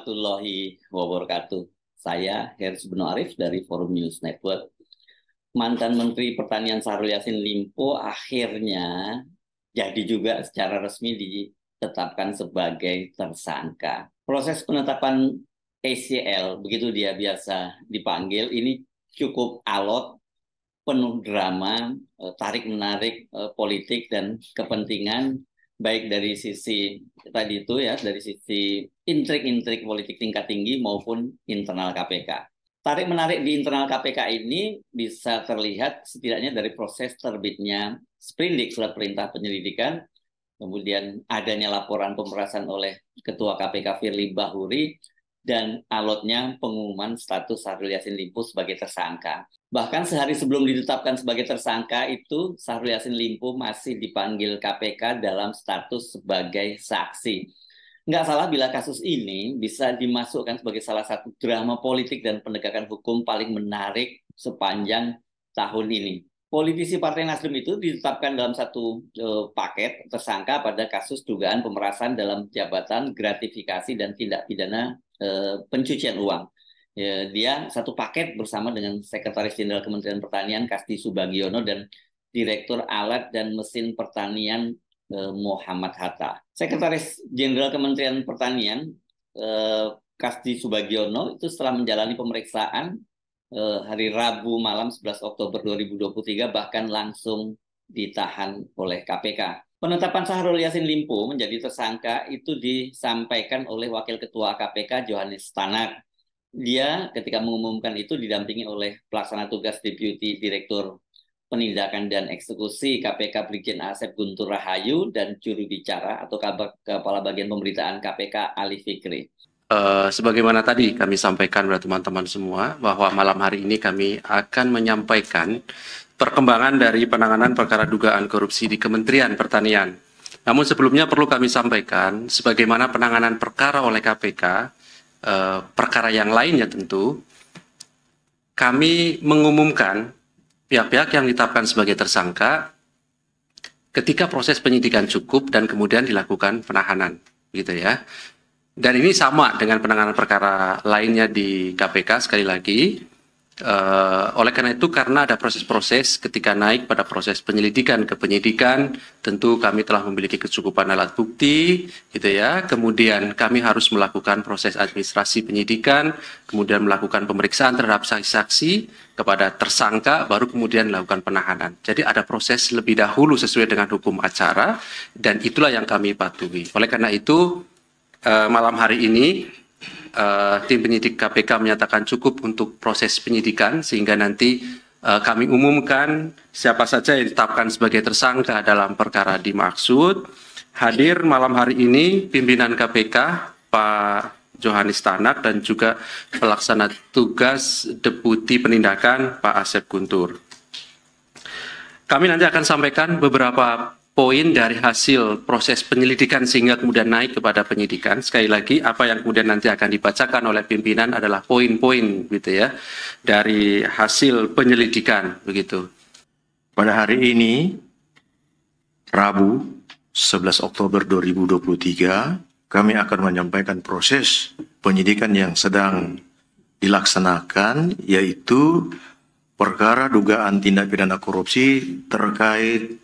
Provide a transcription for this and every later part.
warahmatullahi wabarakatuh. Saya Heris Beno Arif dari Forum News Network. Mantan Menteri Pertanian Sarul Yasin Limpo akhirnya jadi juga secara resmi ditetapkan sebagai tersangka. Proses penetapan ACL, begitu dia biasa dipanggil, ini cukup alot, penuh drama, eh, tarik-menarik eh, politik dan kepentingan baik dari sisi tadi itu ya dari sisi intrik-intrik politik tingkat tinggi maupun internal KPK. Tarik menarik di internal KPK ini bisa terlihat setidaknya dari proses terbitnya sprindik surat perintah penyelidikan, kemudian adanya laporan pemerasan oleh Ketua KPK Firly Bahuri dan alotnya pengumuman status Syahrul Yasin Limpo sebagai tersangka. Bahkan sehari sebelum ditetapkan sebagai tersangka itu Syahrul Yassin Limpo masih dipanggil KPK dalam status sebagai saksi. Nggak salah bila kasus ini bisa dimasukkan sebagai salah satu drama politik dan penegakan hukum paling menarik sepanjang tahun ini. Politisi Partai Nasdem itu ditetapkan dalam satu eh, paket tersangka pada kasus dugaan pemerasan dalam jabatan, gratifikasi, dan tindak pidana eh, pencucian uang ya, dia satu paket bersama dengan Sekretaris Jenderal Kementerian Pertanian Kasti Subagiono dan Direktur Alat dan Mesin Pertanian eh, Muhammad Hatta. Sekretaris Jenderal Kementerian Pertanian eh, Kasti Subagiono itu setelah menjalani pemeriksaan eh, hari Rabu malam 11 Oktober 2023 bahkan langsung ditahan oleh KPK. Penetapan Sahrul Yasin Limpo menjadi tersangka itu disampaikan oleh Wakil Ketua KPK Johannes Tanak dia ketika mengumumkan itu didampingi oleh pelaksana tugas deputy Direktur Penindakan dan Eksekusi KPK Brigjen Asep Guntur Rahayu dan juru bicara atau kepala bagian pemberitaan KPK Ali Fikri. Uh, sebagaimana tadi kami sampaikan kepada teman-teman semua bahwa malam hari ini kami akan menyampaikan perkembangan dari penanganan perkara dugaan korupsi di Kementerian Pertanian. Namun sebelumnya perlu kami sampaikan sebagaimana penanganan perkara oleh KPK Eh, perkara yang lainnya tentu kami mengumumkan pihak-pihak yang ditetapkan sebagai tersangka ketika proses penyidikan cukup dan kemudian dilakukan penahanan gitu ya dan ini sama dengan penanganan perkara lainnya di KPK sekali lagi Uh, oleh karena itu, karena ada proses-proses ketika naik pada proses penyelidikan ke penyidikan, tentu kami telah memiliki kecukupan alat bukti, gitu ya. Kemudian kami harus melakukan proses administrasi penyidikan, kemudian melakukan pemeriksaan terhadap saksi-saksi kepada tersangka, baru kemudian melakukan penahanan. Jadi ada proses lebih dahulu sesuai dengan hukum acara, dan itulah yang kami patuhi. Oleh karena itu, uh, malam hari ini uh, tim penyidik KPK menyatakan cukup untuk proses penyidikan sehingga nanti uh, kami umumkan siapa saja yang ditetapkan sebagai tersangka dalam perkara dimaksud. Hadir malam hari ini pimpinan KPK Pak Johanis Tanak dan juga pelaksana tugas Deputi Penindakan Pak Asep Guntur. Kami nanti akan sampaikan beberapa poin dari hasil proses penyelidikan sehingga kemudian naik kepada penyidikan. Sekali lagi, apa yang kemudian nanti akan dibacakan oleh pimpinan adalah poin-poin gitu ya dari hasil penyelidikan begitu. Pada hari ini, Rabu 11 Oktober 2023, kami akan menyampaikan proses penyidikan yang sedang dilaksanakan yaitu perkara dugaan tindak pidana korupsi terkait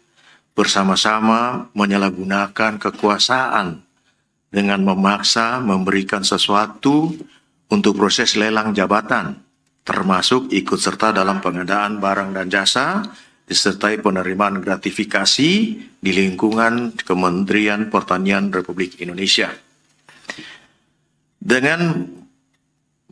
bersama-sama menyalahgunakan kekuasaan dengan memaksa memberikan sesuatu untuk proses lelang jabatan, termasuk ikut serta dalam pengadaan barang dan jasa, disertai penerimaan gratifikasi di lingkungan Kementerian Pertanian Republik Indonesia. Dengan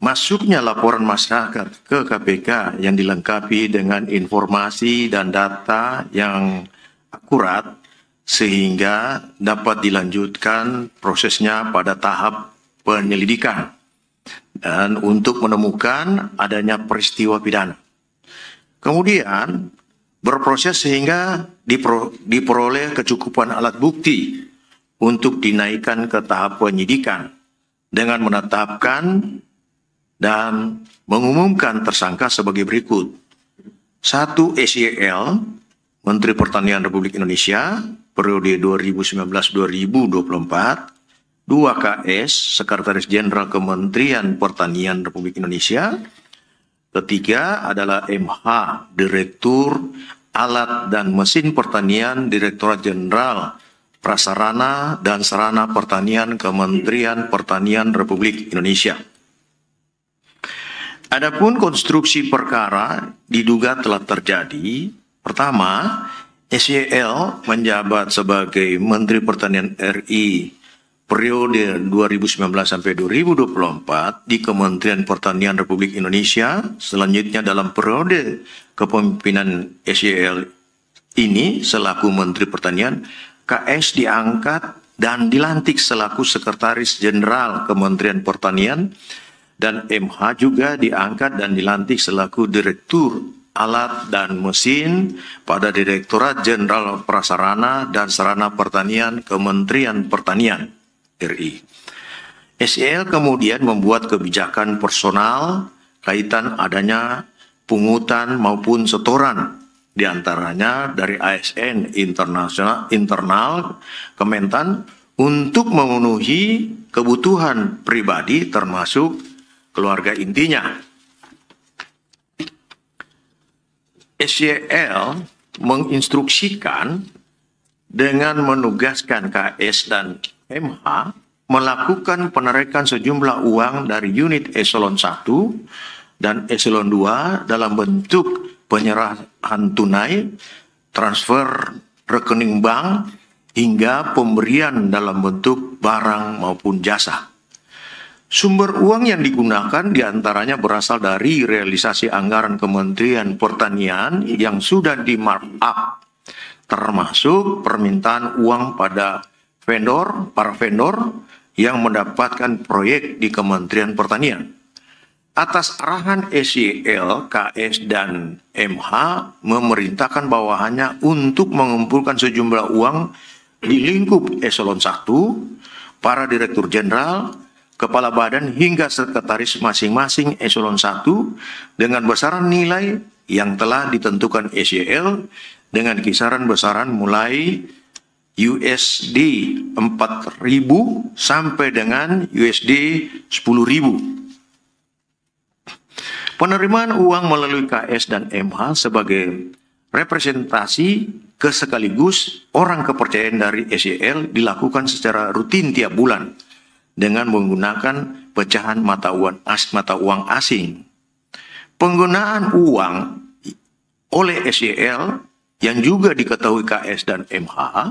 Masuknya laporan masyarakat ke KPK yang dilengkapi dengan informasi dan data yang akurat sehingga dapat dilanjutkan prosesnya pada tahap penyelidikan dan untuk menemukan adanya peristiwa pidana. Kemudian berproses sehingga dipro, diperoleh kecukupan alat bukti untuk dinaikkan ke tahap penyidikan dengan menetapkan dan mengumumkan tersangka sebagai berikut. satu SEL Menteri Pertanian Republik Indonesia periode 2019-2024, 2 KS Sekretaris Jenderal Kementerian Pertanian Republik Indonesia, ketiga adalah MH Direktur Alat dan Mesin Pertanian Direktorat Jenderal Prasarana dan Sarana Pertanian Kementerian Pertanian Republik Indonesia. Adapun konstruksi perkara diduga telah terjadi Pertama, SYL e menjabat sebagai Menteri Pertanian RI periode 2019 sampai 2024 di Kementerian Pertanian Republik Indonesia. Selanjutnya dalam periode kepemimpinan SYL e ini selaku Menteri Pertanian, KS diangkat dan dilantik selaku Sekretaris Jenderal Kementerian Pertanian dan MH juga diangkat dan dilantik selaku Direktur alat dan mesin pada Direktorat Jenderal Prasarana dan Sarana Pertanian Kementerian Pertanian RI. SEL kemudian membuat kebijakan personal kaitan adanya pungutan maupun setoran diantaranya dari ASN internasional internal Kementan untuk memenuhi kebutuhan pribadi termasuk keluarga intinya. SYL e menginstruksikan dengan menugaskan KS dan MH melakukan penarikan sejumlah uang dari unit eselon 1 dan eselon 2 dalam bentuk penyerahan tunai, transfer rekening bank hingga pemberian dalam bentuk barang maupun jasa. Sumber uang yang digunakan diantaranya berasal dari realisasi anggaran Kementerian Pertanian yang sudah di markup, termasuk permintaan uang pada vendor, para vendor yang mendapatkan proyek di Kementerian Pertanian. Atas arahan SEL, KS, dan MH memerintahkan bawahannya untuk mengumpulkan sejumlah uang di lingkup eselon 1, para direktur jenderal, kepala badan hingga sekretaris masing-masing eselon 1 dengan besaran nilai yang telah ditentukan SEL dengan kisaran besaran mulai USD 4000 sampai dengan USD 10000. Penerimaan uang melalui KS dan MH sebagai representasi kesekaligus orang kepercayaan dari SEL dilakukan secara rutin tiap bulan dengan menggunakan pecahan mata uang, as, mata uang asing. Penggunaan uang oleh SEL yang juga diketahui KS dan MH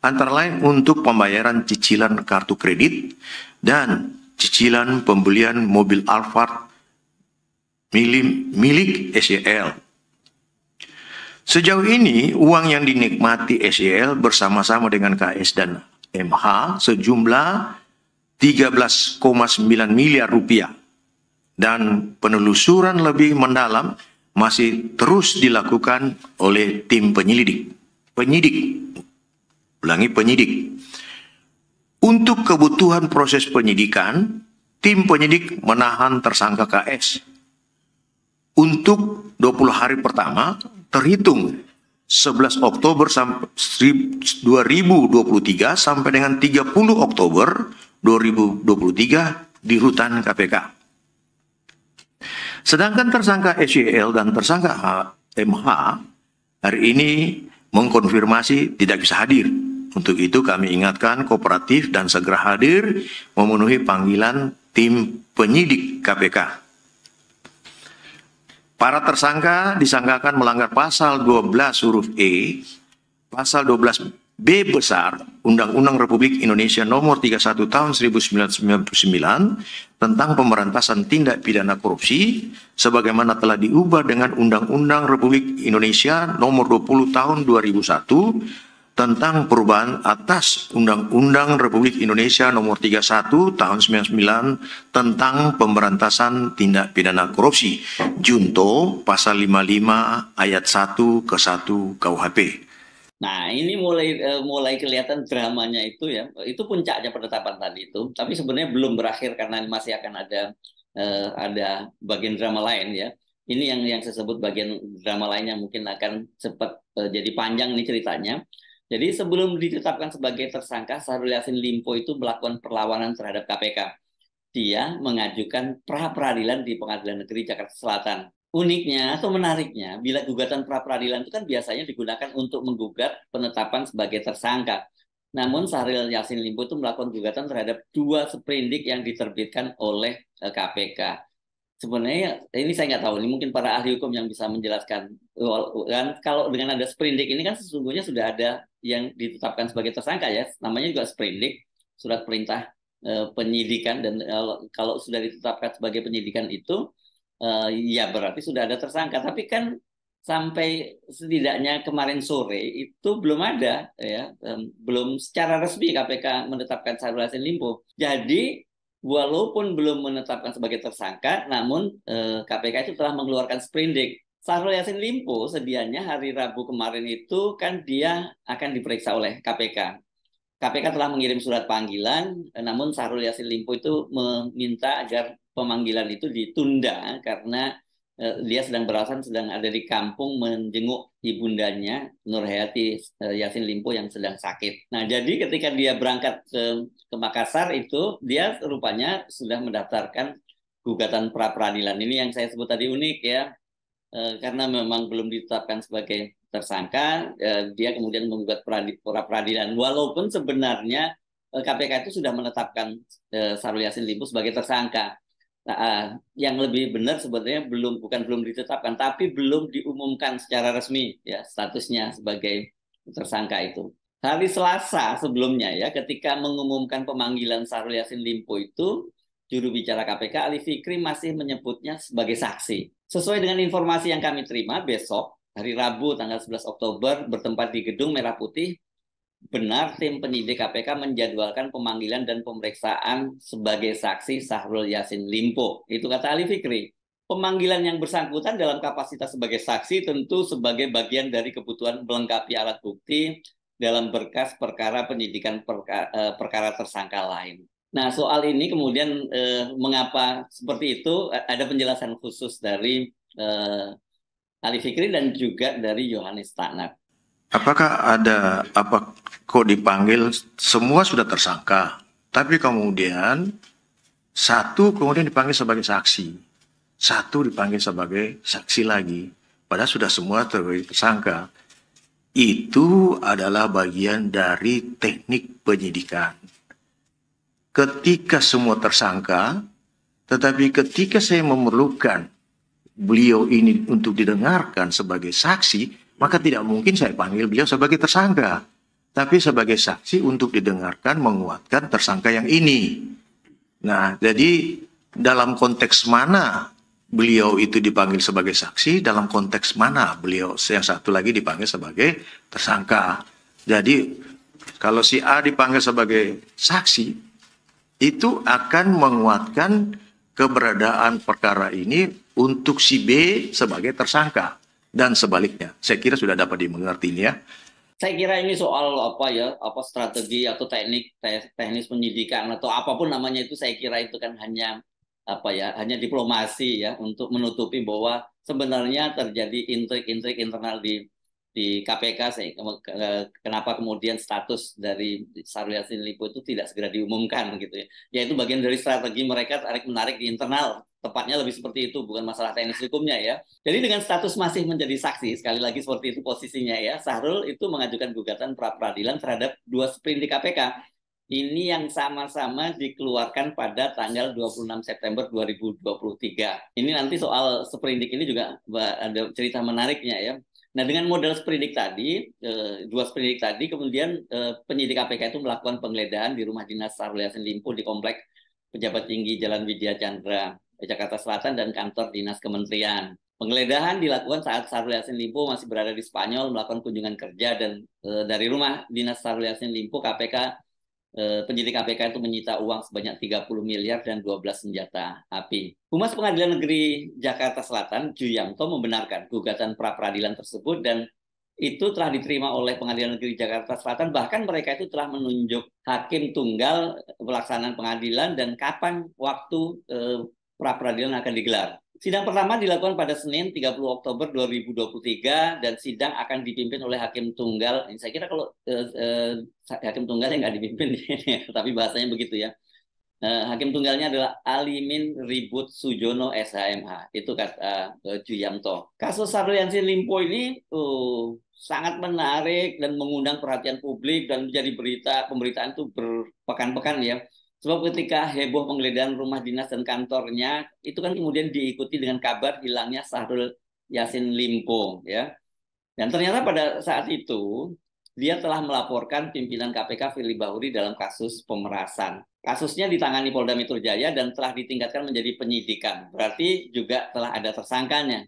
antara lain untuk pembayaran cicilan kartu kredit dan cicilan pembelian mobil Alphard milik, SEL Sejauh ini, uang yang dinikmati SEL bersama-sama dengan KS dan MH sejumlah 13,9 miliar rupiah. Dan penelusuran lebih mendalam masih terus dilakukan oleh tim penyelidik. Penyidik, ulangi penyidik. Untuk kebutuhan proses penyidikan, tim penyidik menahan tersangka KS. Untuk 20 hari pertama, terhitung 11 Oktober 2023 sampai dengan 30 Oktober 2023 di rutan KPK. Sedangkan tersangka SYL dan tersangka MH hari ini mengkonfirmasi tidak bisa hadir. Untuk itu kami ingatkan kooperatif dan segera hadir memenuhi panggilan tim penyidik KPK. Para tersangka disangkakan melanggar pasal 12 huruf E, pasal 12 B besar Undang-Undang Republik Indonesia Nomor 31 Tahun 1999 tentang pemberantasan tindak pidana korupsi sebagaimana telah diubah dengan Undang-Undang Republik Indonesia Nomor 20 Tahun 2001 tentang perubahan atas Undang-Undang Republik Indonesia Nomor 31 Tahun 99 tentang pemberantasan tindak pidana korupsi Junto pasal 55 ayat 1 ke 1 KUHP. Nah, ini mulai eh, mulai kelihatan dramanya itu ya. Itu puncaknya penetapan tadi itu, tapi sebenarnya belum berakhir karena masih akan ada uh, ada bagian drama lain ya. Ini yang yang saya sebut bagian drama lain yang mungkin akan cepat uh, jadi panjang nih ceritanya. Jadi sebelum ditetapkan sebagai tersangka, Syahrul Yasin Limpo itu melakukan perlawanan terhadap KPK. Dia mengajukan pra peradilan di Pengadilan Negeri Jakarta Selatan uniknya atau menariknya bila gugatan pra peradilan itu kan biasanya digunakan untuk menggugat penetapan sebagai tersangka. Namun Sahril Yasin Limpo itu melakukan gugatan terhadap dua seprindik yang diterbitkan oleh KPK. Eh, Sebenarnya ini saya nggak tahu, ini mungkin para ahli hukum yang bisa menjelaskan. Dan kalau dengan ada seprindik ini kan sesungguhnya sudah ada yang ditetapkan sebagai tersangka ya, namanya juga seprindik, surat perintah eh, penyidikan dan eh, kalau sudah ditetapkan sebagai penyidikan itu uh, ya berarti sudah ada tersangka. Tapi kan sampai setidaknya kemarin sore itu belum ada ya um, belum secara resmi KPK menetapkan Syahrul Yassin Limpo. Jadi walaupun belum menetapkan sebagai tersangka, namun uh, eh, KPK itu telah mengeluarkan sprindik. Syahrul Yassin Limpo sedianya hari Rabu kemarin itu kan dia akan diperiksa oleh KPK. KPK telah mengirim surat panggilan, eh, namun Sarul Yasin Limpo itu meminta agar pemanggilan itu ditunda karena eh, dia sedang beralasan sedang ada di kampung menjenguk ibundanya Nur Hayati eh, Limpo yang sedang sakit. Nah, jadi ketika dia berangkat ke, ke Makassar itu dia rupanya sudah mendaftarkan gugatan pra peradilan ini yang saya sebut tadi unik ya. karena memang belum ditetapkan sebagai tersangka eh, dia kemudian menggugat pra peradilan walaupun sebenarnya eh, KPK itu sudah menetapkan eh, Syahrul Yasin Limpo sebagai tersangka Nah, eh, yang lebih benar sebenarnya belum bukan belum ditetapkan, tapi belum diumumkan secara resmi ya statusnya sebagai tersangka itu. Hari Selasa sebelumnya ya, ketika mengumumkan pemanggilan Sarul Yasin Limpo itu, juru bicara KPK Ali Fikri masih menyebutnya sebagai saksi. Sesuai dengan informasi yang kami terima, besok hari Rabu tanggal 11 Oktober bertempat di Gedung Merah Putih, benar tim penyidik KPK menjadwalkan pemanggilan dan pemeriksaan sebagai saksi Sahrul Yasin Limpo. Itu kata Ali Fikri. Pemanggilan yang bersangkutan dalam kapasitas sebagai saksi tentu sebagai bagian dari kebutuhan melengkapi alat bukti dalam berkas perkara penyidikan perka, e, perkara tersangka lain. Nah, soal ini kemudian eh, mengapa seperti itu ada penjelasan khusus dari eh, Ali Fikri dan juga dari Yohanes Tanak. Apakah ada apa kok dipanggil semua sudah tersangka, tapi kemudian satu kemudian dipanggil sebagai saksi, satu dipanggil sebagai saksi lagi, padahal sudah semua terjadi tersangka. Itu adalah bagian dari teknik penyidikan. Ketika semua tersangka, tetapi ketika saya memerlukan beliau ini untuk didengarkan sebagai saksi, maka tidak mungkin saya panggil beliau sebagai tersangka. Tapi sebagai saksi untuk didengarkan menguatkan tersangka yang ini. Nah, jadi dalam konteks mana beliau itu dipanggil sebagai saksi, dalam konteks mana beliau yang satu lagi dipanggil sebagai tersangka. Jadi kalau si A dipanggil sebagai saksi, itu akan menguatkan keberadaan perkara ini untuk si B sebagai tersangka dan sebaliknya. Saya kira sudah dapat dimengerti ini ya. Saya kira ini soal apa ya, apa strategi atau teknik teknis penyidikan atau apapun namanya itu saya kira itu kan hanya apa ya, hanya diplomasi ya untuk menutupi bahwa sebenarnya terjadi intrik-intrik internal di di KPK saya kenapa kemudian status dari Syahrul Yassin Limpo itu tidak segera diumumkan gitu ya. Yaitu bagian dari strategi mereka tarik menarik di internal tepatnya lebih seperti itu, bukan masalah teknis hukumnya ya. Jadi dengan status masih menjadi saksi, sekali lagi seperti itu posisinya ya, Sahrul itu mengajukan gugatan pra peradilan terhadap dua seperindik KPK. Ini yang sama-sama dikeluarkan pada tanggal 26 September 2023. Ini nanti soal seperindik ini juga ada cerita menariknya ya. Nah, dengan model seperindik tadi, eh, dua seperindik tadi, kemudian eh, penyidik KPK itu melakukan penggeledahan di rumah dinas Sarul Yassin Limpo di Komplek Pejabat Tinggi Jalan Widya Chandra. Jakarta Selatan dan kantor dinas kementerian. Penggeledahan dilakukan saat Sarul Yassin Limpo masih berada di Spanyol melakukan kunjungan kerja dan e, dari rumah dinas Sarul Yassin Limpo KPK e, eh, penyidik KPK itu menyita uang sebanyak 30 miliar dan 12 senjata api. Humas Pengadilan Negeri Jakarta Selatan Yamto membenarkan gugatan pra peradilan tersebut dan itu telah diterima oleh Pengadilan Negeri Jakarta Selatan bahkan mereka itu telah menunjuk hakim tunggal pelaksanaan pengadilan dan kapan waktu e, pra peradilan akan digelar. Sidang pertama dilakukan pada Senin 30 Oktober 2023 dan sidang akan dipimpin oleh hakim tunggal. Saya kira kalau eh, eh, hakim tunggal yang nggak dipimpin, tapi bahasanya begitu ya. Eh, hakim tunggalnya adalah Alimin Ribut Sujono SHMH. Itu kata eh, Juyamto. Kasus Sarliansi Limpo ini uh, sangat menarik dan mengundang perhatian publik dan menjadi berita pemberitaan itu berpekan-pekan ya Sebab ketika heboh penggeledahan rumah dinas dan kantornya, itu kan kemudian diikuti dengan kabar hilangnya Sahrul Yasin Limpo. ya. Dan ternyata pada saat itu, dia telah melaporkan pimpinan KPK Firly Bahuri dalam kasus pemerasan. Kasusnya ditangani Polda Metro Jaya dan telah ditingkatkan menjadi penyidikan. Berarti juga telah ada tersangkanya.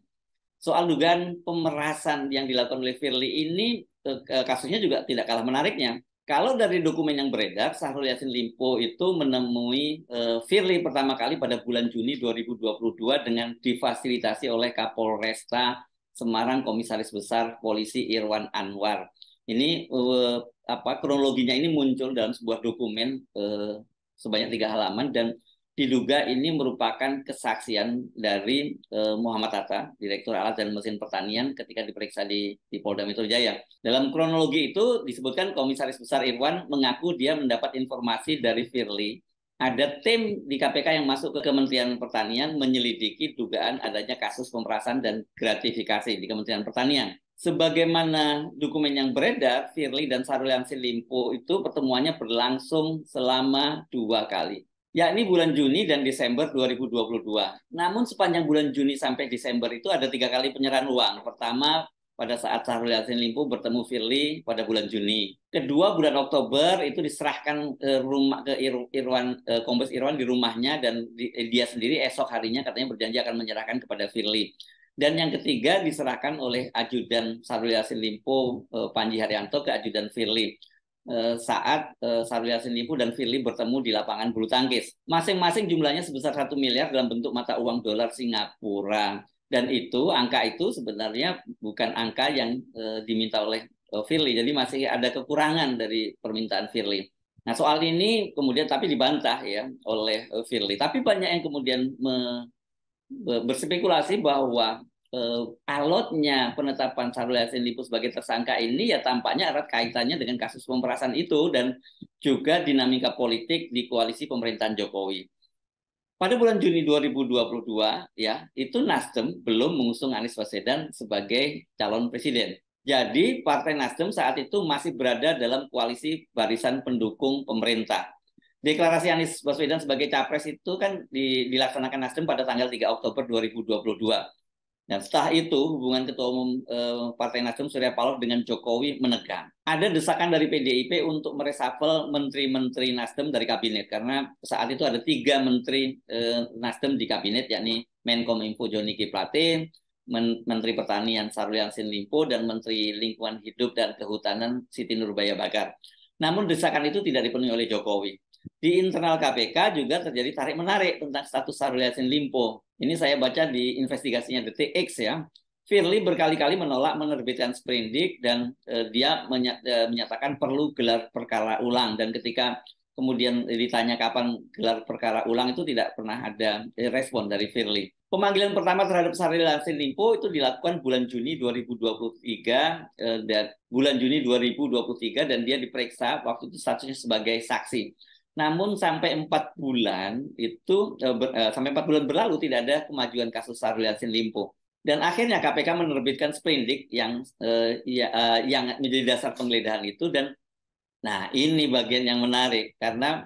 Soal dugaan pemerasan yang dilakukan oleh Firly ini, eh, kasusnya juga tidak kalah menariknya kalau dari dokumen yang beredar, Syahrul Yassin Limpo itu menemui uh, Firly pertama kali pada bulan Juni 2022 dengan difasilitasi oleh Kapolresta Semarang Komisaris Besar Polisi Irwan Anwar. Ini uh, apa kronologinya ini muncul dalam sebuah dokumen uh, sebanyak tiga halaman dan diduga ini merupakan kesaksian dari uh, Muhammad Tata, Direktur Alat dan Mesin Pertanian ketika diperiksa di, di Polda Metro Jaya. Dalam kronologi itu disebutkan Komisaris Besar Irwan mengaku dia mendapat informasi dari Firly ada tim di KPK yang masuk ke Kementerian Pertanian menyelidiki dugaan adanya kasus pemerasan dan gratifikasi di Kementerian Pertanian. Sebagaimana dokumen yang beredar, Firly dan Sarulian Silimpo itu pertemuannya berlangsung selama dua kali yakni bulan Juni dan Desember 2022. Namun sepanjang bulan Juni sampai Desember itu ada tiga kali penyerahan uang. Pertama pada saat Syahrul Yassin Limpo bertemu Firly pada bulan Juni. Kedua bulan Oktober itu diserahkan ke eh, rumah ke Irwan eh, Kombes Irwan di rumahnya dan eh, dia sendiri esok harinya katanya berjanji akan menyerahkan kepada Firly. Dan yang ketiga diserahkan oleh ajudan Syahrul Yassin Limpo Panji Haryanto ke ajudan Firly. Eh, saat eh, Sarwil Limpo dan Firly bertemu di lapangan bulu tangkis. Masing-masing jumlahnya sebesar satu miliar dalam bentuk mata uang dolar Singapura. Dan itu angka itu sebenarnya bukan angka yang eh, diminta oleh Firly. Jadi masih ada kekurangan dari permintaan Firly. Nah soal ini kemudian tapi dibantah ya oleh Firly. Tapi banyak yang kemudian me, berspekulasi bahwa eh, alotnya penetapan Syahrul Yassin Limpo sebagai tersangka ini ya tampaknya erat kaitannya dengan kasus pemerasan itu dan juga dinamika politik di koalisi pemerintahan Jokowi. Pada bulan Juni 2022 ya, itu Nasdem belum mengusung Anies Baswedan sebagai calon presiden. Jadi Partai Nasdem saat itu masih berada dalam koalisi barisan pendukung pemerintah. Deklarasi Anies Baswedan sebagai capres itu kan dilaksanakan Nasdem pada tanggal 3 Oktober 2022. Nah, setelah itu hubungan Ketua Umum eh, Partai Nasdem Surya Paloh dengan Jokowi menegang. Ada desakan dari PDIP untuk meresafel menteri-menteri Nasdem dari kabinet karena saat itu ada tiga menteri eh, Nasdem di kabinet yakni Menkom Info Joniki Plate, Men Menteri Pertanian Sarul Yassin Limpo dan Menteri Lingkungan Hidup dan Kehutanan Siti Nurbaya Bakar. Namun desakan itu tidak dipenuhi oleh Jokowi. Di internal KPK juga terjadi tarik menarik tentang status Sarul Yassin Limpo ini saya baca di investigasinya Detik X ya. Firly berkali-kali menolak menerbitkan sprindik dan eh, dia menya, eh, menyatakan perlu gelar perkara ulang dan ketika kemudian ditanya kapan gelar perkara ulang itu tidak pernah ada eh, respon dari Firly. Pemanggilan pertama terhadap Syahrul Yassin Limpo itu dilakukan bulan Juni 2023 eh, dan bulan Juni 2023 dan dia diperiksa waktu itu statusnya sebagai saksi. Namun sampai empat bulan itu eh, eh, sampai empat bulan berlalu tidak ada kemajuan kasus Syahrul Yassin Limpo. Dan akhirnya KPK menerbitkan sprindik yang eh, ya, yang menjadi dasar penggeledahan itu dan nah ini bagian yang menarik karena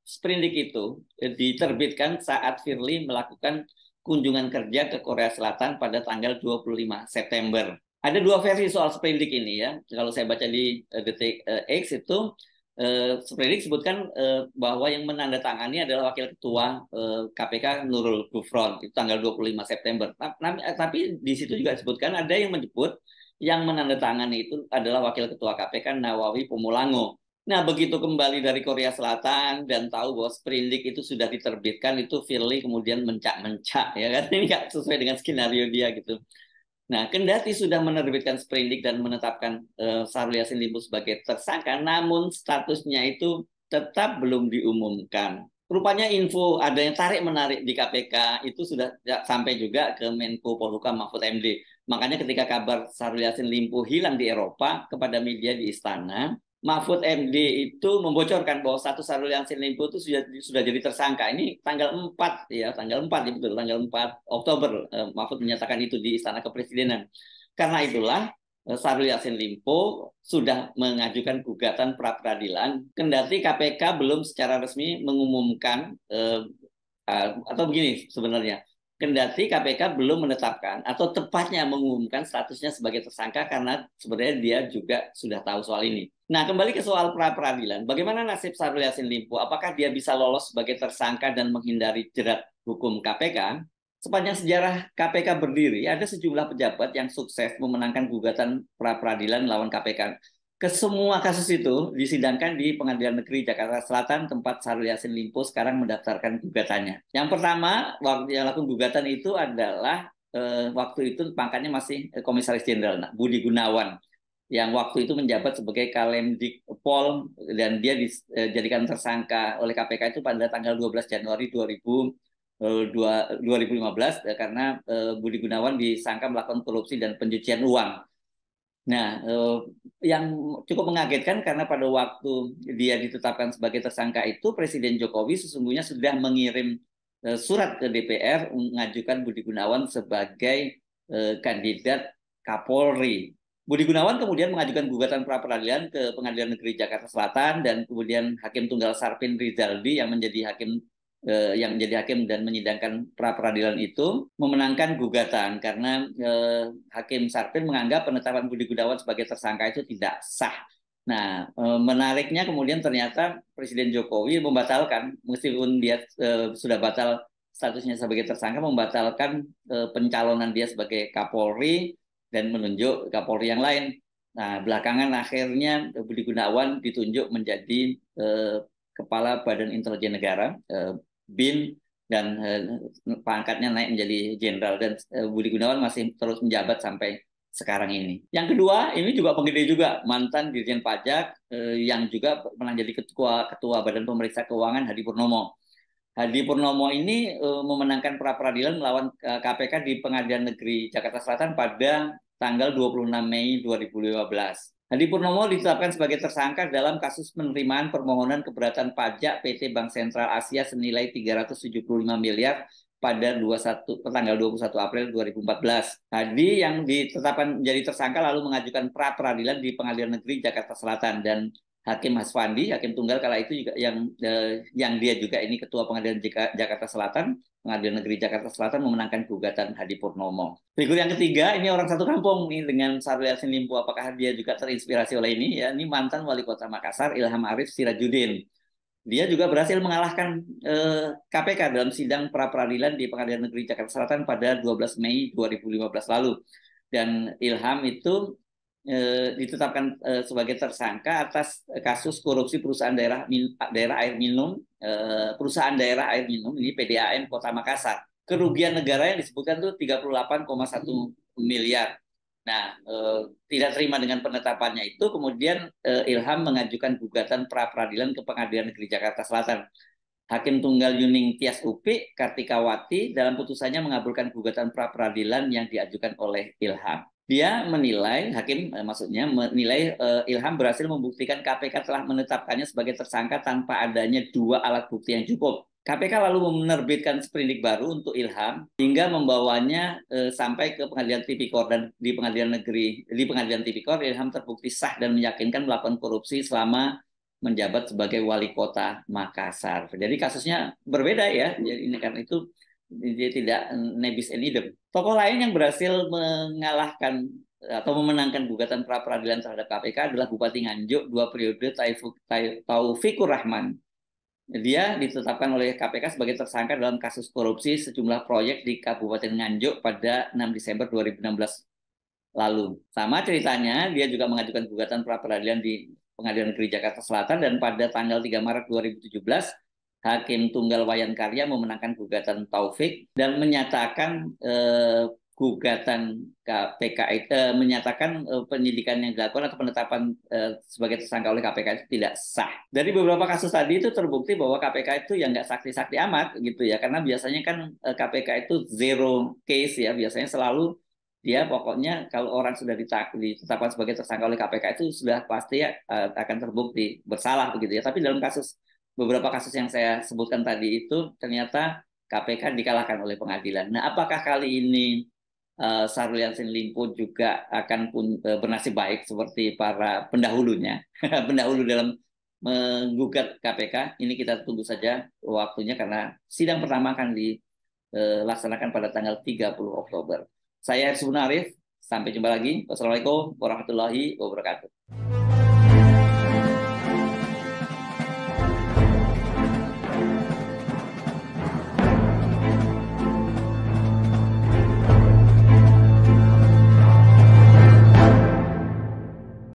sprindik itu diterbitkan saat Firly melakukan kunjungan kerja ke Korea Selatan pada tanggal 25 September. Ada dua versi soal sprindik ini ya. Kalau saya baca di Detik X itu eh, sebutkan eh, bahwa yang menandatangani adalah Wakil Ketua KPK eh, Nurul Gufron itu tanggal 25 September. Eh, tapi di situ juga disebutkan ada yang menyebut yang menandatangani itu adalah Wakil Ketua KPK Nawawi Pomulango. Nah, begitu kembali dari Korea Selatan dan tahu bahwa Sprindik itu sudah diterbitkan, itu Firly kemudian mencak-mencak, ya kan? Ini nggak sesuai dengan skenario dia gitu. Nah, kendati sudah menerbitkan sprindik dan menetapkan uh, eh, Syahrul Yasin Limpo sebagai tersangka, namun statusnya itu tetap belum diumumkan. Rupanya info adanya tarik-menarik di KPK itu sudah sampai juga ke Menko Polhukam Mahfud MD. Makanya ketika kabar Syahrul Yasin Limpo hilang di Eropa kepada media di istana, Mahfud MD itu membocorkan bahwa satu Syahrul Yassin Limpo itu sudah sudah jadi tersangka. Ini tanggal 4 ya, tanggal 4 ya tanggal 4 Oktober eh, Mahfud menyatakan itu di Istana Kepresidenan. Karena itulah eh, Syahrul Yassin Limpo sudah mengajukan gugatan pra peradilan kendati KPK belum secara resmi mengumumkan eh, eh atau begini sebenarnya kendati KPK belum menetapkan atau tepatnya mengumumkan statusnya sebagai tersangka karena sebenarnya dia juga sudah tahu soal ini. Nah, kembali ke soal pra peradilan. Bagaimana nasib Syahrul Yassin Limpo? Apakah dia bisa lolos sebagai tersangka dan menghindari jerat hukum KPK? Sepanjang sejarah KPK berdiri, ada sejumlah pejabat yang sukses memenangkan gugatan pra peradilan lawan KPK. Kesemua kasus itu disidangkan di Pengadilan Negeri Jakarta Selatan tempat Syahrul Yassin Limpo sekarang mendaftarkan gugatannya. Yang pertama waktu yang lakukan gugatan itu adalah eh, waktu itu pangkatnya masih eh, Komisaris Jenderal nah, Budi Gunawan yang waktu itu menjabat sebagai Kalemdik Pol dan dia eh, dijadikan tersangka oleh KPK itu pada tanggal 12 Januari 2000 2015 eh, karena Budi Gunawan disangka melakukan korupsi dan pencucian uang. Nah, eh, yang cukup mengagetkan karena pada waktu dia ditetapkan sebagai tersangka itu Presiden Jokowi sesungguhnya sudah mengirim eh, surat ke DPR mengajukan Budi Gunawan sebagai eh, kandidat Kapolri. Budi Gunawan kemudian mengajukan gugatan pra peradilan ke Pengadilan Negeri Jakarta Selatan dan kemudian Hakim Tunggal Sarpin Rizaldi yang menjadi hakim eh, yang menjadi hakim dan menyidangkan pra peradilan itu memenangkan gugatan karena eh, hakim Sarpin menganggap penetapan Budi Gunawan sebagai tersangka itu tidak sah. Nah, eh, menariknya kemudian ternyata Presiden Jokowi membatalkan meskipun dia eh, sudah batal statusnya sebagai tersangka membatalkan eh, pencalonan dia sebagai Kapolri dan menunjuk Kapolri yang lain. Nah, belakangan akhirnya Budi Gunawan ditunjuk menjadi eh, Kepala Badan Intelijen Negara, eh, bin dan eh, pangkatnya naik menjadi jenderal dan eh, Budi Gunawan masih terus menjabat sampai sekarang ini. Yang kedua, ini juga penggede juga mantan Dirjen Pajak eh, yang juga pernah jadi ketua ketua Badan Pemeriksa Keuangan Hadi Purnomo. Hadi Purnomo ini eh, memenangkan pra peradilan melawan eh, KPK di Pengadilan Negeri Jakarta Selatan pada tanggal 26 Mei 2015. Hadi Purnomo ditetapkan sebagai tersangka dalam kasus penerimaan permohonan keberatan pajak PT Bank Sentral Asia senilai 375 miliar pada 21 tanggal 21 April 2014. Hadi yang ditetapkan menjadi tersangka lalu mengajukan pra peradilan di Pengadilan Negeri Jakarta Selatan dan Hakim Hasfandi, Hakim Tunggal kala itu juga yang eh, yang dia juga ini Ketua Pengadilan Jakarta Selatan Pengadilan Negeri Jakarta Selatan memenangkan gugatan Hadi Purnomo. Berikut yang ketiga, ini orang satu kampung nih dengan Sarul Yasin Limpo. Apakah dia juga terinspirasi oleh ini? Ya, ini mantan wali kota Makassar Ilham Arif Sirajudin. Dia juga berhasil mengalahkan eh, KPK dalam sidang pra peradilan di Pengadilan Negeri Jakarta Selatan pada 12 Mei 2015 lalu. Dan Ilham itu Eh, ditetapkan eh, sebagai tersangka atas kasus korupsi perusahaan daerah daerah air minum eh, perusahaan daerah air minum ini PDAM Kota Makassar kerugian negara yang disebutkan itu 38,1 miliar nah tidak terima dengan penetapannya itu kemudian Ilham mengajukan gugatan pra peradilan ke Pengadilan Negeri Jakarta Selatan Hakim Tunggal Yuning Tias Upi Kartikawati dalam putusannya mengabulkan gugatan pra peradilan yang diajukan oleh Ilham dia menilai hakim eh, maksudnya menilai eh, Ilham berhasil membuktikan KPK telah menetapkannya sebagai tersangka tanpa adanya dua alat bukti yang cukup. KPK lalu menerbitkan seperindik baru untuk Ilham hingga membawanya eh, sampai ke pengadilan tipikor dan di pengadilan negeri di pengadilan tipikor Ilham terbukti sah dan meyakinkan melakukan korupsi selama menjabat sebagai wali kota Makassar. Jadi kasusnya berbeda ya. Jadi ini karena itu dia tidak nebis and idem. Tokoh lain yang berhasil mengalahkan atau memenangkan gugatan pra peradilan terhadap KPK adalah Bupati Nganjuk dua periode Taufikur Rahman. Dia ditetapkan oleh KPK sebagai tersangka dalam kasus korupsi sejumlah proyek di Kabupaten Nganjuk pada 6 Desember 2016 lalu. Sama ceritanya, dia juga mengajukan gugatan pra peradilan di Pengadilan Negeri Jakarta Selatan dan pada tanggal 3 Maret 2017 Hakim Tunggal Wayan Karya memenangkan gugatan Taufik dan menyatakan eh, gugatan KPK eh, menyatakan eh, penyidikan yang dilakukan atau penetapan eh, sebagai tersangka oleh KPK itu tidak sah. Dari beberapa kasus tadi itu terbukti bahwa KPK itu yang nggak sakti-sakti amat gitu ya, karena biasanya kan eh, KPK itu zero case ya, biasanya selalu dia pokoknya kalau orang sudah ditetapkan sebagai tersangka oleh KPK itu sudah pasti ya, akan terbukti bersalah begitu ya. Tapi dalam kasus beberapa kasus yang saya sebutkan tadi itu ternyata KPK dikalahkan oleh pengadilan. Nah, apakah kali ini uh, eh, Yasin Yassin Limpo juga akan pun, uh, bernasib baik seperti para pendahulunya, pendahulu dalam menggugat KPK. Ini kita tunggu saja waktunya karena sidang pertama akan dilaksanakan eh, pada tanggal 30 Oktober. Saya Sunarif. sampai jumpa lagi. Wassalamualaikum warahmatullahi wabarakatuh.